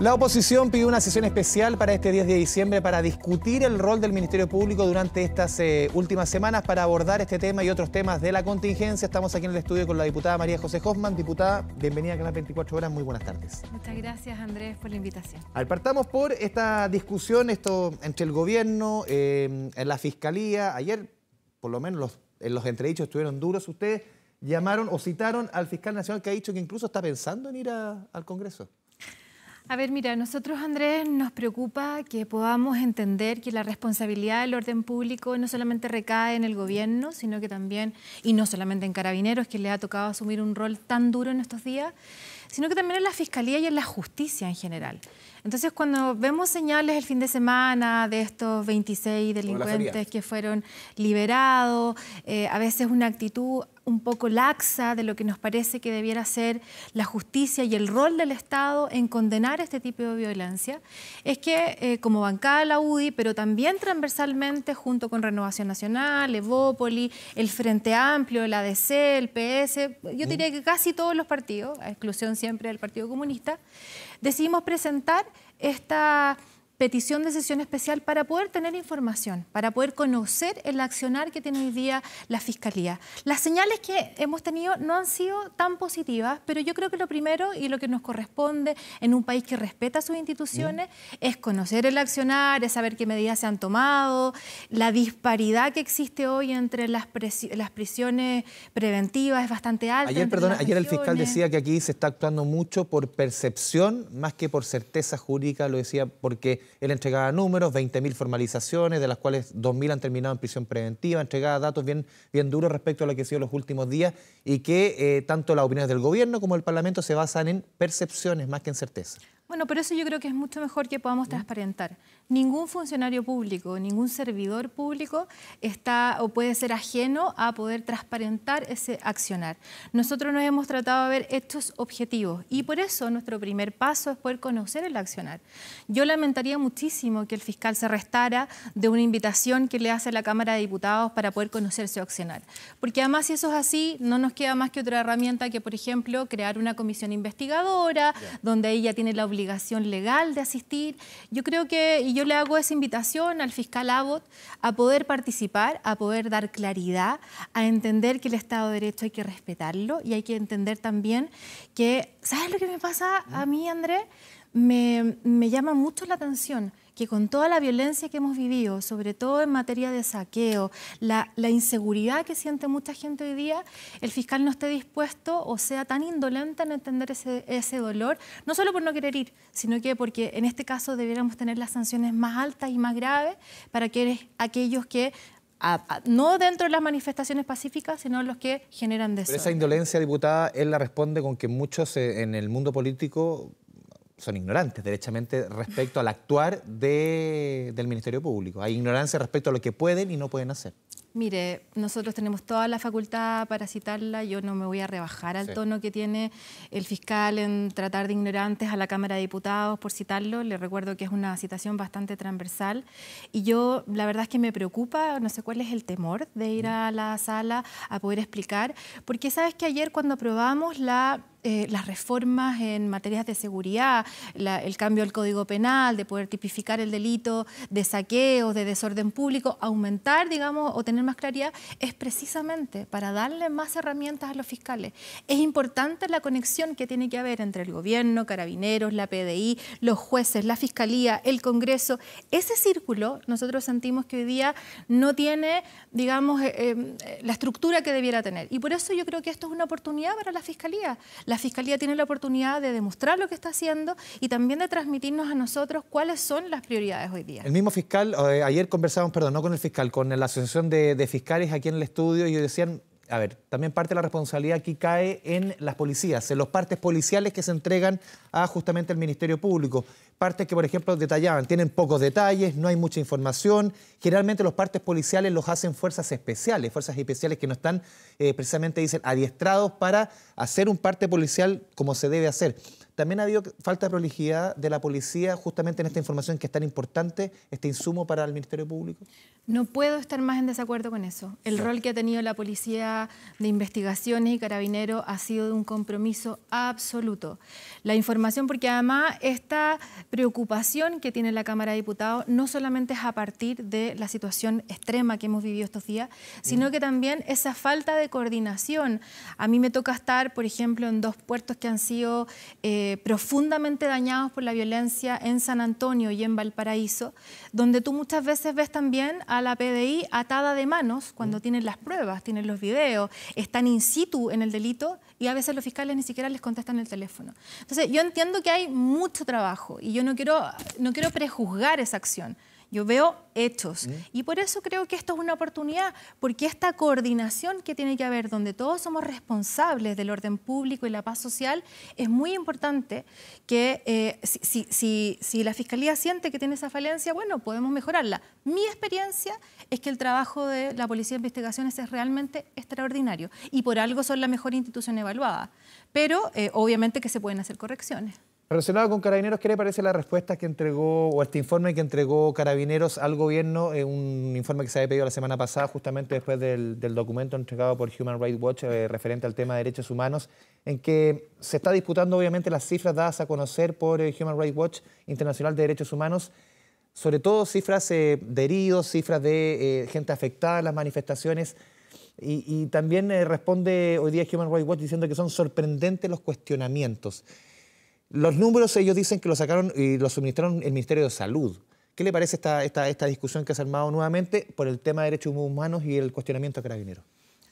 La oposición pidió una sesión especial para este 10 de diciembre para discutir el rol del Ministerio Público durante estas eh, últimas semanas para abordar este tema y otros temas de la contingencia. Estamos aquí en el estudio con la diputada María José Hoffman. Diputada, bienvenida a Canal 24 Horas. Muy buenas tardes. Muchas gracias, Andrés, por la invitación. Al partamos por esta discusión esto entre el gobierno, eh, la fiscalía. Ayer, por lo menos, los, en los entredichos estuvieron duros ustedes. Llamaron o citaron al fiscal nacional que ha dicho que incluso está pensando en ir al Congreso. A ver, mira, nosotros, Andrés, nos preocupa que podamos entender que la responsabilidad del orden público no solamente recae en el gobierno, sino que también, y no solamente en carabineros, que le ha tocado asumir un rol tan duro en estos días, sino que también en la fiscalía y en la justicia en general. Entonces, cuando vemos señales el fin de semana de estos 26 delincuentes que fueron liberados, eh, a veces una actitud un poco laxa de lo que nos parece que debiera ser la justicia y el rol del Estado en condenar este tipo de violencia, es que eh, como bancada la UDI, pero también transversalmente junto con Renovación Nacional, Evópoli, el Frente Amplio, el ADC, el PS, yo diría que casi todos los partidos, a exclusión siempre del Partido Comunista, decidimos presentar esta petición de sesión especial para poder tener información, para poder conocer el accionar que tiene hoy día la Fiscalía. Las señales que hemos tenido no han sido tan positivas, pero yo creo que lo primero y lo que nos corresponde en un país que respeta sus instituciones es conocer el accionar, es saber qué medidas se han tomado, la disparidad que existe hoy entre las, las prisiones preventivas es bastante alta. Ayer, el fiscal decía que aquí se está actuando mucho por percepción más que por certeza jurídica, lo decía porque él entregaba números, 20.000 formalizaciones, de las cuales 2.000 han terminado en prisión preventiva, entregaba datos bien, bien duros respecto a lo que ha sido los últimos días y que eh, tanto las opiniones del gobierno como el Parlamento se basan en percepciones más que en certeza. Bueno, pero eso yo creo que es mucho mejor que podamos transparentar. Ningún funcionario público, ningún servidor público está o puede ser ajeno a poder transparentar ese accionar. Nosotros nos hemos tratado de ver estos objetivos y por eso nuestro primer paso es poder conocer el accionar. Yo lamentaría muchísimo que el fiscal se restara de una invitación que le hace la Cámara de Diputados para poder conocer su accionar. Porque además si eso es así, no nos queda más que otra herramienta que, por ejemplo, crear una comisión investigadora, donde ella tiene la obligación obligación legal de asistir. Yo creo que, y yo le hago esa invitación al fiscal Abbott a poder participar, a poder dar claridad, a entender que el Estado de Derecho hay que respetarlo y hay que entender también que, ¿sabes lo que me pasa a mí, Andrés? Me, me llama mucho la atención que con toda la violencia que hemos vivido, sobre todo en materia de saqueo, la, inseguridad que siente mucha gente hoy día, el fiscal no esté dispuesto o sea tan indolente en entender ese, dolor, no solo por no querer ir, sino que porque en este caso debiéramos tener las sanciones más altas y más graves para que aquellos que no dentro de las manifestaciones pacíficas, sino los que generan desorden. Pero esa indolencia, diputada, él la responde con que muchos eh, en el mundo político son ignorantes, derechamente, respecto al actuar del Ministerio Público. Hay ignorancia respecto a lo que pueden y no pueden hacer. Mire, nosotros tenemos toda la facultad para citarla, yo no me voy a rebajar al tono que tiene el fiscal en tratar de ignorantes a la Cámara de Diputados por citarlo, le recuerdo que es una citación bastante transversal y yo la verdad es que me preocupa, no sé cuál es el temor de ir mm. a la sala a poder explicar, porque sabes que ayer cuando aprobamos la eh, las reformas en materias de seguridad, el cambio al Código Penal, de poder tipificar el delito de saqueo, de desorden público, aumentar, digamos, o tener más claridad, es precisamente para darle más herramientas a los fiscales. Es importante la conexión que tiene que haber entre el gobierno, carabineros, la PDI, los jueces, la fiscalía, el Congreso. Ese círculo nosotros sentimos que hoy día no tiene, digamos, eh, eh, la estructura que debiera tener. Y por eso yo creo que esto es una oportunidad para la fiscalía la Fiscalía tiene la oportunidad de demostrar lo que está haciendo y también de transmitirnos a nosotros cuáles son las prioridades hoy día. El mismo fiscal, eh, ayer conversamos, perdón, no con el fiscal, con la Asociación de, de Fiscales aquí en el estudio y decían a ver, también parte de la responsabilidad aquí cae en las policías, en los partes policiales que se entregan a justamente el Ministerio Público. Partes que, por ejemplo, detallaban, tienen pocos detalles, no hay mucha información. Generalmente los partes policiales los hacen fuerzas especiales, fuerzas especiales que no están eh, precisamente, dicen, adiestrados para hacer un parte policial como se debe hacer. También ha habido falta de prolijidad de la policía justamente en esta información que es tan importante, este insumo para el Ministerio Público. No puedo estar más en desacuerdo con eso. El rol que ha tenido la policía de investigaciones y carabinero ha sido de un compromiso absoluto. La información, porque además esta preocupación que tiene la Cámara de Diputados no solamente es a partir de la situación extrema que hemos vivido estos días, sino que también esa falta de coordinación. A mí me toca estar, por ejemplo, en dos puertos que han sido eh, profundamente dañados por la violencia en San Antonio y en Valparaíso, donde tú muchas veces ves también a la PDI atada de manos cuando mm. tienen las pruebas, tienen los videos, están in situ en el delito y a veces los fiscales ni siquiera les contestan el teléfono. Entonces, yo entiendo que hay mucho trabajo y yo no quiero, no quiero prejuzgar esa acción. Yo veo hechos. Mm. Y por eso creo que esto es una oportunidad, porque esta coordinación que tiene que haber, donde todos somos responsables del orden público y la paz social, es muy importante que eh, si, si, si, la Fiscalía siente que tiene esa falencia, bueno, podemos mejorarla. Mi experiencia es que el trabajo de la Policía de Investigaciones es realmente extraordinario y por algo son la mejor institución evaluada. Pero eh, obviamente que se pueden hacer correcciones. Relacionado con Carabineros, ¿qué le parece la respuesta que entregó, o este informe que entregó Carabineros al gobierno? Eh, un informe que se había pedido la semana pasada, justamente después del, documento entregado por Human Rights Watch eh, referente al tema de derechos humanos, en que se está disputando obviamente las cifras dadas a conocer por eh, Human Rights Watch Internacional de Derechos Humanos, sobre todo cifras de heridos, cifras de gente afectada en las manifestaciones. Y, y también responde hoy día Human Rights Watch diciendo que son sorprendentes los cuestionamientos. Los números ellos dicen que lo sacaron y los suministraron el Ministerio de Salud. ¿Qué le parece esta, discusión que se ha armado nuevamente por el tema de derechos humanos y el cuestionamiento a carabineros?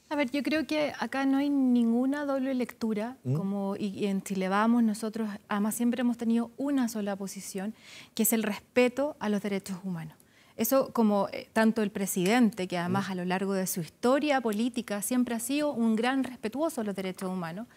A ver, yo creo que acá no hay ninguna doble lectura, ¿Mm? como y, en Chile vamos nosotros, además siempre hemos tenido una sola posición, que es el respeto a los derechos humanos. Eso como eh, tanto el presidente, que además mm. a lo largo de su historia política siempre ha sido un gran respetuoso de los derechos humanos.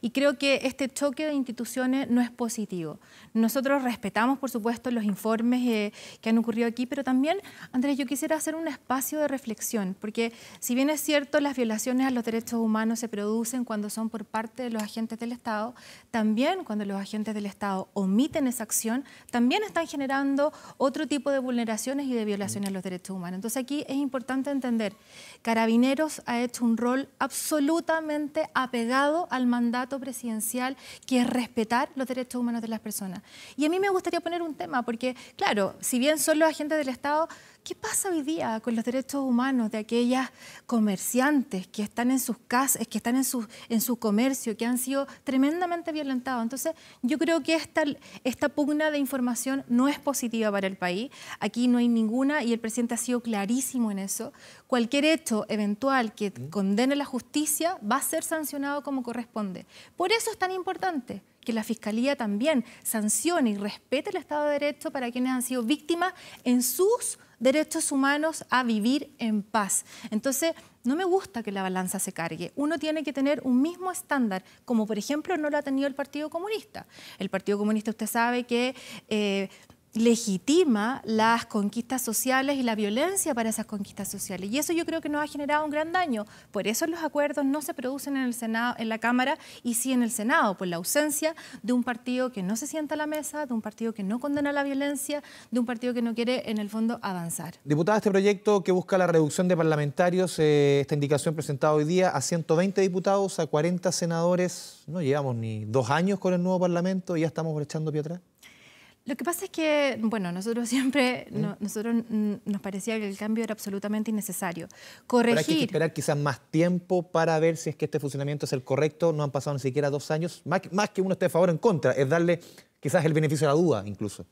Y creo que este choque de instituciones no es positivo. Nosotros respetamos, por supuesto, los informes eh, que han ocurrido aquí, pero también, Andrés, yo quisiera hacer un espacio de reflexión, porque si bien es cierto, las violaciones a los derechos humanos se producen cuando son por parte de los agentes del Estado, también cuando los agentes del Estado omiten esa acción, también están generando otro tipo de vulneraciones y de violaciones mm. a los derechos humanos. Entonces aquí es importante entender, Carabineros ha hecho un rol absolutamente apegado al mandato presidencial, que es respetar los derechos humanos de las personas. Y a mí me gustaría poner un tema, porque claro, si bien son los agentes del Estado, ¿Qué pasa hoy día con los derechos humanos de aquellas comerciantes que están en sus casas, que están en su, en su comercio, que han sido tremendamente violentados? Entonces, yo creo que esta, esta pugna de información no es positiva para el país. Aquí no hay ninguna y el presidente ha sido clarísimo en eso. Cualquier hecho eventual que condene la justicia va a ser sancionado como corresponde. Por eso es tan importante que la Fiscalía también sancione y respete el Estado de Derecho para quienes han sido víctimas en sus derechos humanos a vivir en paz. Entonces, no me gusta que la balanza se cargue. Uno tiene que tener un mismo estándar, como por ejemplo no lo ha tenido el Partido Comunista. El Partido Comunista, usted sabe que eh, legitima las conquistas sociales y la violencia para esas conquistas sociales. Y eso yo creo que nos ha generado un gran daño. Por eso los acuerdos no se producen en, el Senado, en la Cámara y sí en el Senado, por la ausencia de un partido que no se sienta a la mesa, de un partido que no condena la violencia, de un partido que no quiere, en el fondo, avanzar. Diputada, este proyecto que busca la reducción de parlamentarios, eh, esta indicación presentada hoy día a 120 diputados, a 40 senadores, no llevamos ni dos años con el nuevo Parlamento y ya estamos echando pie atrás. Lo que pasa es que, bueno, nosotros siempre, ¿Mm? nosotros nos parecía que el cambio era absolutamente innecesario. Corregir... Pero hay que esperar quizás más tiempo para ver si es que este funcionamiento es el correcto. No han pasado ni siquiera dos años. Más, que uno esté a favor o en contra, es darle quizás el beneficio a la duda incluso.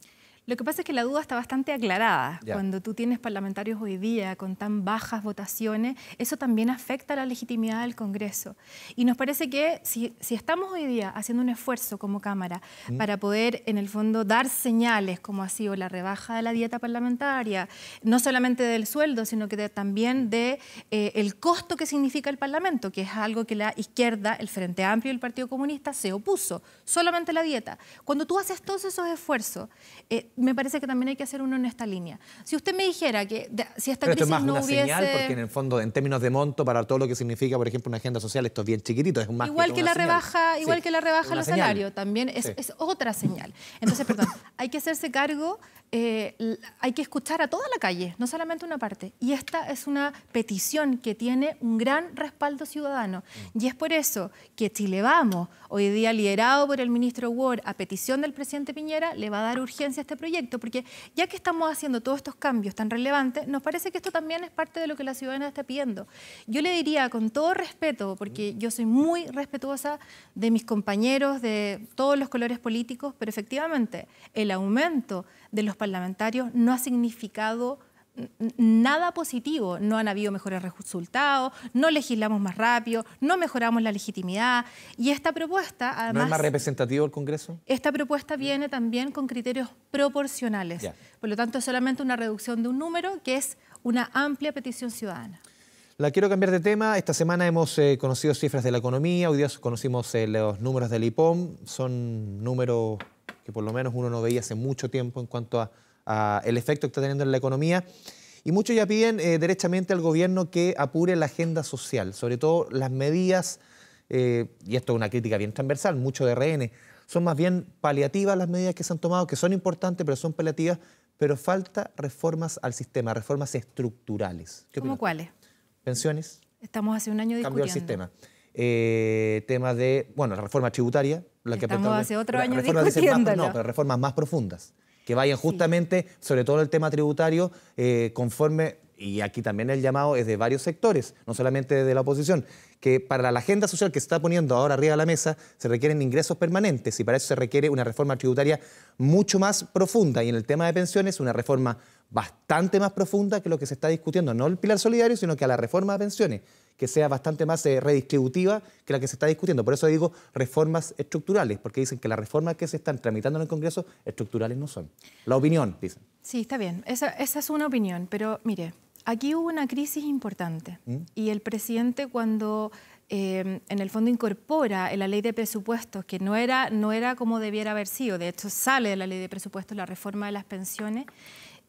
Lo que pasa es que la duda está bastante aclarada. Cuando tú tienes parlamentarios hoy día con tan bajas votaciones, eso también afecta la legitimidad del Congreso. Y nos parece que si, estamos hoy día haciendo un esfuerzo como Cámara mm. para poder, en el fondo, dar señales como ha sido la rebaja de la dieta parlamentaria, no solamente del sueldo, sino que también mm. de eh, costo que significa el Parlamento, que es algo que la izquierda, el Frente Amplio y el Partido Comunista se opuso, solamente la dieta. Cuando tú haces todos esos esfuerzos, eh, me parece que también hay que hacer uno en esta línea. Si usted me dijera que si esta Pero crisis es más una señal, porque en el fondo, en términos de monto, para todo lo que significa, por ejemplo, una agenda social, esto es bien chiquitito, es más igual que, la rebaja, igual que la rebaja los salarios, también es, otra señal. Entonces, perdón, hay que hacerse cargo, eh, hay que escuchar a toda la calle, no solamente una parte. Y esta es una petición que tiene un gran respaldo ciudadano. Mm. Y es por eso que Chile Vamos, hoy día liderado por el ministro Ward, a petición del presidente Piñera, le va a dar urgencia a este proyecto porque ya que estamos haciendo todos estos cambios tan relevantes, nos parece que esto también es parte de lo que la ciudadanía está pidiendo. Yo le diría con todo respeto, porque mm. yo soy muy respetuosa de mis compañeros, de todos los colores políticos, pero efectivamente el aumento de los parlamentarios no ha significado nada positivo. No han habido mejores resultados, no legislamos más rápido, no mejoramos la legitimidad. Y esta propuesta, además... es más representativo el Congreso? Esta propuesta viene también con criterios proporcionales. Por lo tanto, es solamente una reducción de un número que es una amplia petición ciudadana. La quiero cambiar de tema. Esta semana hemos eh, conocido cifras de la economía, hoy día conocimos eh, los números del IPOM. Son números que por lo menos uno no veía hace mucho tiempo en cuanto a el efecto que está teniendo en la economía. Y muchos ya piden eh, derechamente al gobierno que apure la agenda social, sobre todo las medidas, eh, y esto es una crítica bien transversal, mucho de RN, son más bien paliativas las medidas que se han tomado, que son importantes, pero son paliativas, pero falta reformas al sistema, reformas estructurales. ¿Cómo cuáles? Pensiones. Estamos hace un año discutiendo. Cambio el sistema. Eh, temas de, bueno, la reforma tributaria, la Estamos que hace otro año discutiendo. No, pero reformas más profundas que vayan justamente, sobre todo el tema tributario, eh, conforme, y aquí también el llamado es de varios sectores, no solamente de la oposición, que para la agenda social que se está poniendo ahora arriba de la mesa se requieren ingresos permanentes y para eso se requiere una reforma tributaria mucho más profunda y en el tema de pensiones una reforma bastante más profunda que lo que se está discutiendo, no el pilar solidario, sino que a la reforma de pensiones, que sea bastante más eh, redistributiva que la que se está discutiendo. Por eso digo reformas estructurales, porque dicen que las reformas que se están tramitando en el Congreso estructurales no son. La opinión, dicen. Sí, está bien, esa, es una opinión, pero mire, aquí hubo una crisis importante ¿Mm? y el presidente cuando eh, en el fondo incorpora en la ley de presupuestos, que no era, no era como debiera haber sido, de hecho sale de la ley de presupuestos la reforma de las pensiones,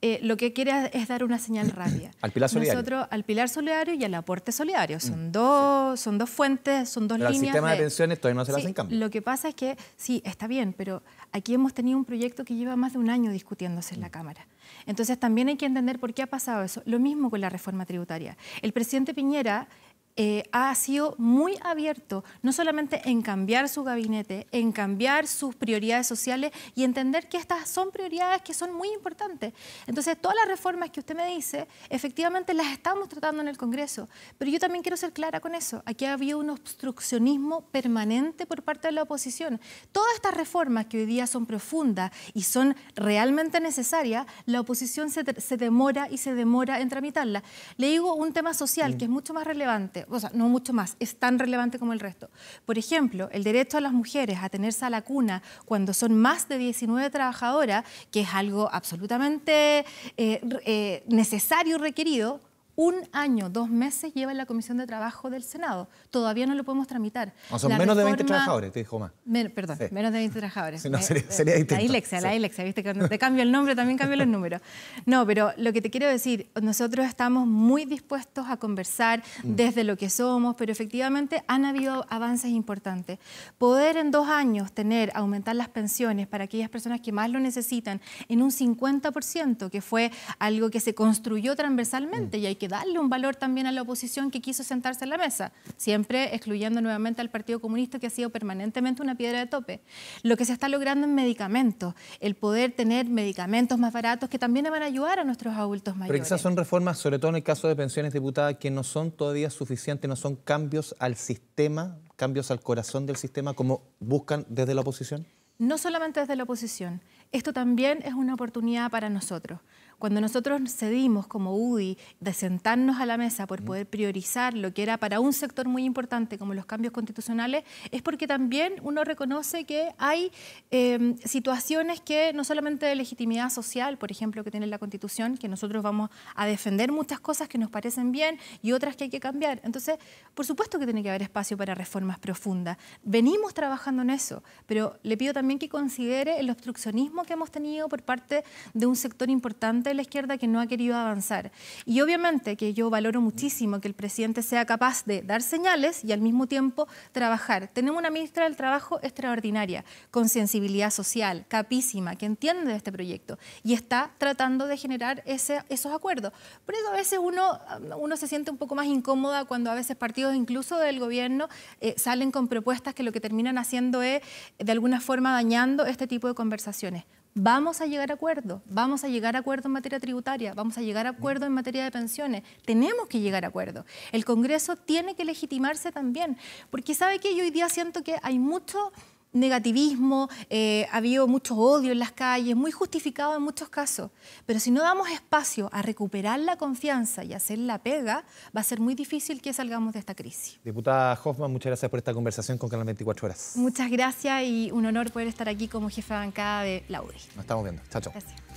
eh, lo que quiere es dar una señal rápida. al pilar solidario. Nosotros, al pilar solidario y al aporte solidario. Mm, son, dos, son dos fuentes, son dos líneas. El sistema de, pensiones todavía no se las hacen cambio. Lo que pasa es que, sí, está bien, pero aquí hemos tenido un proyecto que lleva más de un año discutiéndose en la mm. Cámara. Entonces también hay que entender por qué ha pasado eso. Lo mismo con la reforma tributaria. El presidente Piñera eh, ha sido muy abierto, no solamente en cambiar su gabinete, en cambiar sus prioridades sociales y entender que estas son prioridades que son muy importantes. Entonces, todas las reformas que usted me dice, efectivamente las estamos tratando en el Congreso, pero yo también quiero ser clara con eso. Aquí ha habido un obstruccionismo permanente por parte de la oposición. Todas estas reformas que hoy día son profundas y son realmente necesarias, la oposición se, se demora y se demora en tramitarlas. Le digo un tema social que es mucho más relevante o sea, no mucho más, es tan relevante como el resto. Por ejemplo, el derecho a las mujeres a tenerse a la cuna cuando son más de 19 trabajadoras, que es algo absolutamente eh, eh, necesario y requerido, un año, dos meses lleva en la Comisión de Trabajo del Senado. Todavía no lo podemos tramitar. son menos de 20 trabajadores, te dijo más. perdón, menos de 20 trabajadores. sería, eh, La ilexia, la ilexia, viste que te cambio el nombre, también cambio los números. No, pero lo que te quiero decir, nosotros estamos muy dispuestos a conversar mm. desde lo que somos, pero efectivamente han habido avances importantes. Poder en dos años tener, aumentar las pensiones para aquellas personas que más lo necesitan en un 50%, que fue algo que se construyó transversalmente mm. y hay que darle un valor también a la oposición que quiso sentarse en la mesa, siempre excluyendo nuevamente al Partido Comunista que ha sido permanentemente una piedra de tope. Lo que se está logrando en medicamentos, el poder tener medicamentos más baratos que también van a ayudar a nuestros adultos mayores. Pero quizás son reformas, sobre todo en el caso de pensiones diputadas, que no son todavía suficientes, no son cambios al sistema, cambios al corazón del sistema como buscan desde la oposición. No solamente desde la oposición, esto también es una oportunidad para nosotros. Cuando nosotros cedimos como UDI de sentarnos a la mesa por poder priorizar lo que era para un sector muy importante como los cambios constitucionales, es porque también uno reconoce que hay em, situaciones que no solamente de legitimidad social, por ejemplo, que tiene la Constitución, que nosotros vamos a defender muchas cosas que nos parecen bien y otras que hay que cambiar. Entonces, por supuesto que tiene que haber espacio para reformas profundas. Venimos trabajando en eso, pero le pido también que considere el obstruccionismo que hemos tenido por parte de un sector importante de la izquierda que no ha querido avanzar. Y obviamente que yo valoro muchísimo que el presidente sea capaz de dar señales y al mismo tiempo trabajar. Tenemos una ministra del Trabajo extraordinaria, con sensibilidad social, capísima, que entiende de este proyecto y está tratando de generar esos acuerdos. Por eso a veces uno, uno se siente un poco más incómoda cuando a veces partidos incluso del gobierno eh, salen con propuestas que lo que terminan haciendo es de alguna forma dañando este tipo de conversaciones. Vamos a llegar a acuerdo, vamos a llegar a acuerdo en materia tributaria, vamos a llegar a acuerdo en materia de pensiones, tenemos que llegar a acuerdo. El Congreso tiene que legitimarse también, porque sabe que yo hoy día siento que hay mucho negativismo, eh, ha habido mucho odio en las calles, muy justificado en muchos casos. Pero si no damos espacio a recuperar la confianza y hacer la pega, va a ser muy difícil que salgamos de esta crisis. Diputada Hoffman, muchas gracias por esta conversación con Canal 24 Horas. Muchas gracias y un honor poder estar aquí como jefe de bancada de la UDI. Nos estamos viendo. Chao, chao. Gracias.